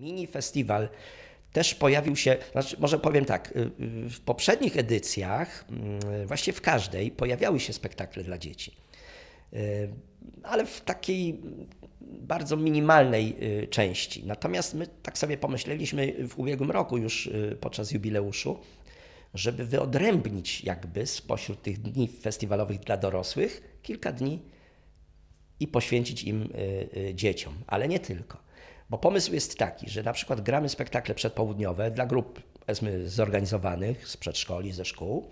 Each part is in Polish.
Mini festiwal też pojawił się, znaczy może powiem tak, y, y, w poprzednich edycjach, mm, właściwie w każdej, pojawiały się spektakle dla dzieci. Y, ale w takiej bardzo minimalnej części. Natomiast my tak sobie pomyśleliśmy w ubiegłym roku, już podczas jubileuszu, żeby wyodrębnić jakby spośród tych dni festiwalowych dla dorosłych kilka dni i poświęcić im dzieciom, ale nie tylko. Bo pomysł jest taki, że na przykład gramy spektakle przedpołudniowe dla grup powiedzmy zorganizowanych z przedszkoli, ze szkół,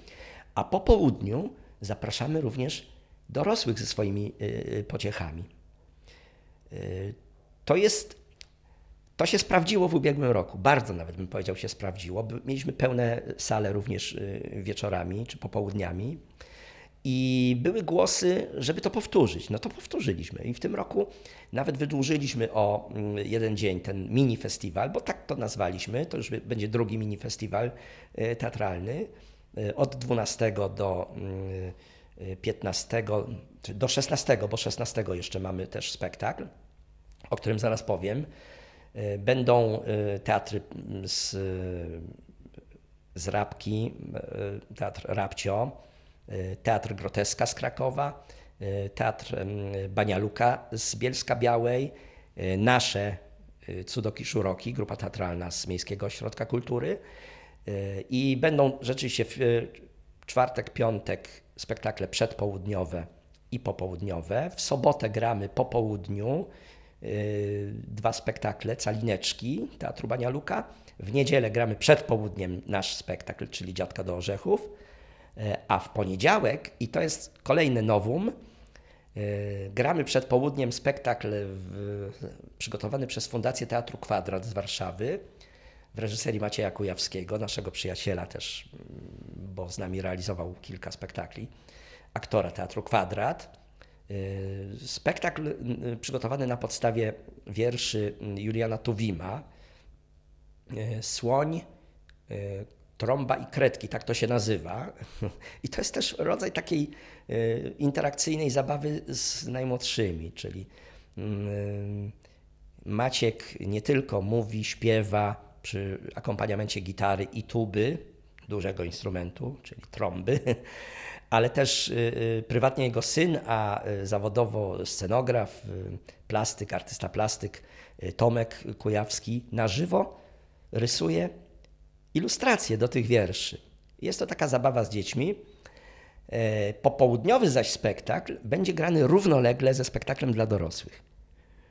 a po południu zapraszamy również dorosłych ze swoimi y, y, pociechami. Y, to jest to się sprawdziło w ubiegłym roku, bardzo nawet bym powiedział się sprawdziło. Mieliśmy pełne sale również wieczorami czy popołudniami. I były głosy, żeby to powtórzyć. No to powtórzyliśmy. I w tym roku nawet wydłużyliśmy o mm, jeden dzień ten mini festiwal, bo tak to nazwaliśmy. To już będzie drugi mini festiwal e, teatralny e, od 12 do 15, mm, e, czy do 16, bo 16 jeszcze mamy też spektakl, o którym zaraz powiem. Będą teatry mm, z, z Rabki, teatr Rabcio E, Teatr Groteska z Krakowa, e, Teatr Banialuka z Bielska Białej, e, nasze Cudoki Szuroki, grupa teatralna z Miejskiego Ośrodka Kultury. I będą rzeczywiście w czwartek, piątek spektakle przedpołudniowe i popołudniowe. W sobotę gramy po południu dwa spektakle, Calineczki Teatru Banialuka. W niedzielę gramy przed południem nasz spektakl, czyli Dziadka do Orzechów. E, a w poniedziałek, i to jest kolejne nowum, e, gramy przed południem spektakl w, przygotowany przez Fundację Teatru Kwadrat z Warszawy w reżyserii Macieja Kujawskiego, naszego przyjaciela też, mm, bo z nami realizował kilka spektakli, aktora Teatru Kwadrat. E, spektakl przygotowany na podstawie wierszy mm, Juliana Tuwima, Słoń, tromba i kredki, tak to się nazywa. I to jest też rodzaj takiej e, interakcyjnej zabawy z najmłodszymi, czyli mm, e, Maciek nie tylko mówi, śpiewa przy akompaniamencie gitary i tuby, dużego instrumentu, czyli trąby, ale też e, prywatnie jego syn, a zawodowo scenograf, plastyk, artysta plastyk Tomek Kujawski na żywo rysuje ilustracje do tych wierszy. Jest to taka zabawa z dziećmi. E, popołudniowy zaś spektakl będzie grany równolegle ze spektaklem dla dorosłych.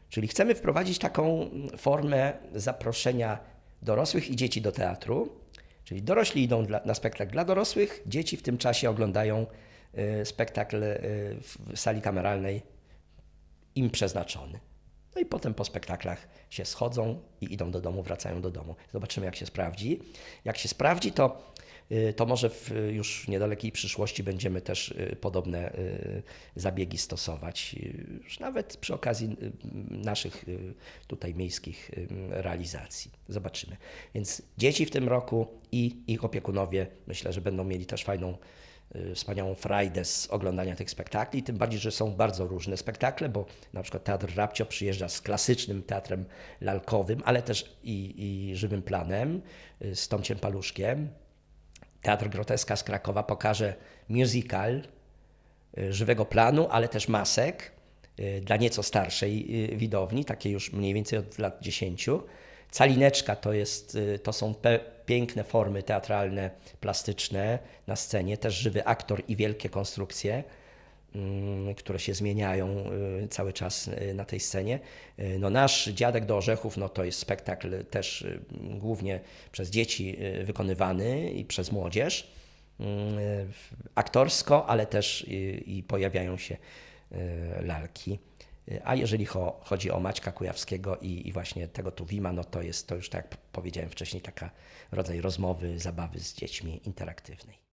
Czyli chcemy wprowadzić taką formę zaproszenia dorosłych i dzieci do teatru. Czyli dorośli idą dla, na spektakl dla dorosłych, dzieci w tym czasie oglądają e, spektakl e, w sali kameralnej im przeznaczony. No i potem po spektaklach się schodzą i idą do domu, wracają do domu. Zobaczymy, jak się sprawdzi. Jak się sprawdzi, to, y, to może w już niedalekiej przyszłości będziemy też y, podobne y, zabiegi stosować. Już nawet przy okazji naszych tutaj miejskich realizacji. Zobaczymy. Więc dzieci w tym roku i ich opiekunowie myślę, że będą mieli też fajną z y, Frajdę z oglądania tych spektakli, tym bardziej, że są bardzo różne spektakle, bo na przykład Teatr Rabcio przyjeżdża z klasycznym teatrem lalkowym, ale też i, i żywym planem, y, z Tomciem Paluszkiem. Teatr Groteska z Krakowa pokaże musical y, żywego planu, ale też masek dla nieco starszej widowni, takiej już mniej więcej od lat 10. Calineczka to, jest, to są piękne formy teatralne, plastyczne na scenie, też żywy aktor i wielkie konstrukcje, mm, które się zmieniają y, cały czas y, na tej scenie. Y, no nasz Dziadek do Orzechów no to jest spektakl też głównie przez dzieci wykonywany i przez młodzież mm, aktorsko, ale też i, i pojawiają się lalki. A jeżeli chodzi o Maćka Kujawskiego i, i właśnie tego Tuwima, no to jest to już, tak jak powiedziałem wcześniej, taka rodzaj rozmowy, zabawy z dziećmi interaktywnej.